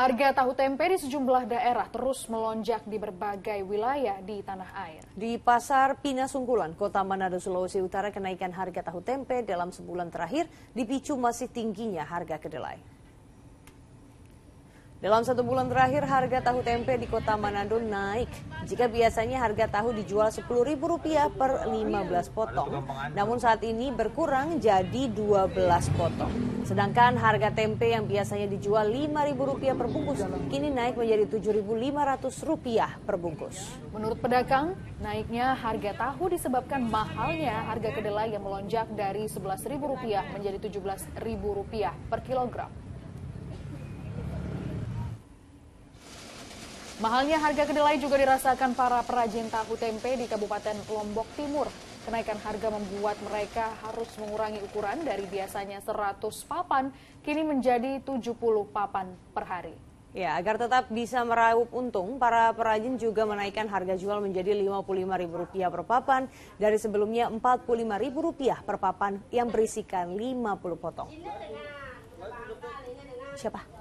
Harga tahu tempe di sejumlah daerah terus melonjak di berbagai wilayah di tanah air. Di pasar Pinasungkulan, Kota Manado, Sulawesi Utara, kenaikan harga tahu tempe dalam sebulan terakhir dipicu masih tingginya harga kedelai. Dalam satu bulan terakhir, harga tahu tempe di kota Manado naik. Jika biasanya harga tahu dijual Rp10.000 per 15 potong, namun saat ini berkurang jadi 12 potong. Sedangkan harga tempe yang biasanya dijual Rp5.000 per bungkus, kini naik menjadi Rp7.500 per bungkus. Menurut pedagang, naiknya harga tahu disebabkan mahalnya harga kedelai yang melonjak dari Rp11.000 menjadi Rp17.000 per kilogram. Mahalnya harga kedelai juga dirasakan para perajin tahu tempe di Kabupaten Lombok Timur. Kenaikan harga membuat mereka harus mengurangi ukuran dari biasanya 100 papan, kini menjadi 70 papan per hari. Ya, agar tetap bisa meraup untung, para perajin juga menaikkan harga jual menjadi Rp55.000 per papan dari sebelumnya Rp45.000 per papan yang berisikan 50 potong. Siapa?